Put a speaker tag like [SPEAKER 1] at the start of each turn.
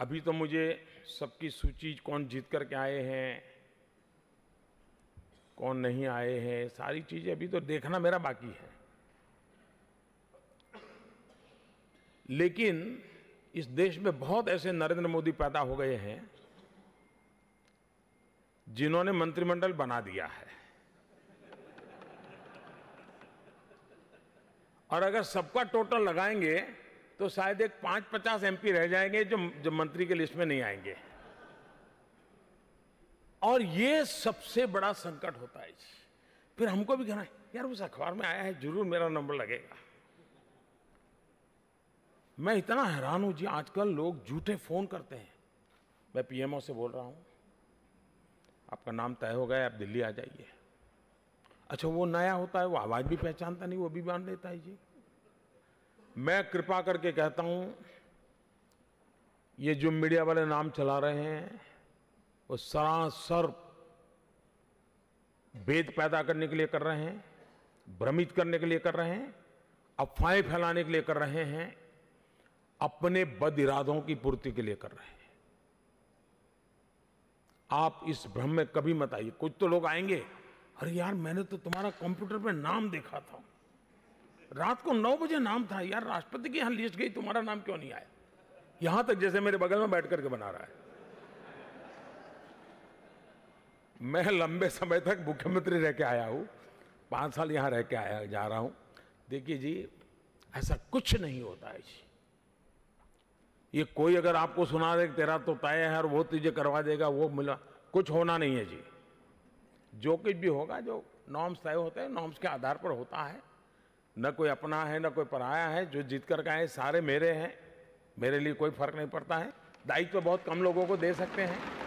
[SPEAKER 1] अभी तो मुझे सबकी सूची कौन जीत करके आए हैं कौन नहीं आए हैं सारी चीज़ें अभी तो देखना मेरा बाकी है लेकिन इस देश में बहुत ऐसे नरेंद्र मोदी पैदा हो गए हैं जिन्होंने मंत्रिमंडल बना दिया है और अगर सबका टोटल लगाएंगे तो शायद एक पांच पचास एमपी रह जाएंगे जो जो मंत्री के लिस्ट में नहीं आएंगे और ये सबसे बड़ा संकट होता है जी फिर हमको भी कहना है यार उस अखबार में आया है जरूर मेरा नंबर लगेगा मैं इतना हैरान हूं जी आजकल लोग झूठे फोन करते हैं मैं पीएमओ से बोल रहा हूं आपका नाम तय हो गया आप दिल्ली आ जाइए अच्छा वो नया होता है वो आवाज़ भी पहचानता नहीं वो भी मान लेता है जी मैं कृपा करके कहता हूं ये जो मीडिया वाले नाम चला रहे हैं वो सरासर भेद पैदा करने के लिए कर रहे हैं भ्रमित करने के लिए कर रहे हैं अफवाहें फैलाने के लिए कर रहे हैं अपने बद इरादों की पूर्ति के लिए कर रहे हैं आप इस भ्रम में कभी मत आइए कुछ तो लोग आएंगे अरे यार मैंने तो तुम्हारा कंप्यूटर पे नाम देखा था रात को नौ बजे नाम था यार राष्ट्रपति की यहाँ लिस्ट गई तुम्हारा नाम क्यों नहीं आया यहां तक जैसे मेरे बगल में बैठ करके बना रहा है मैं लंबे समय तक मुख्यमंत्री रह के आया हूँ पांच साल यहाँ रह के आया जा रहा हूं देखिए जी ऐसा कुछ नहीं होता है जी ये कोई अगर आपको सुना दे तेरा तो तय है और वो तुझे करवा देगा वो मिला कुछ होना नहीं है जी जो कुछ भी होगा जो नॉर्म्स तय होते हैं नॉर्म्स के आधार पर होता है न कोई अपना है न कोई पराया है जो जीत कर का है सारे मेरे हैं मेरे लिए कोई फर्क नहीं पड़ता है दायित्व तो बहुत कम लोगों को दे सकते हैं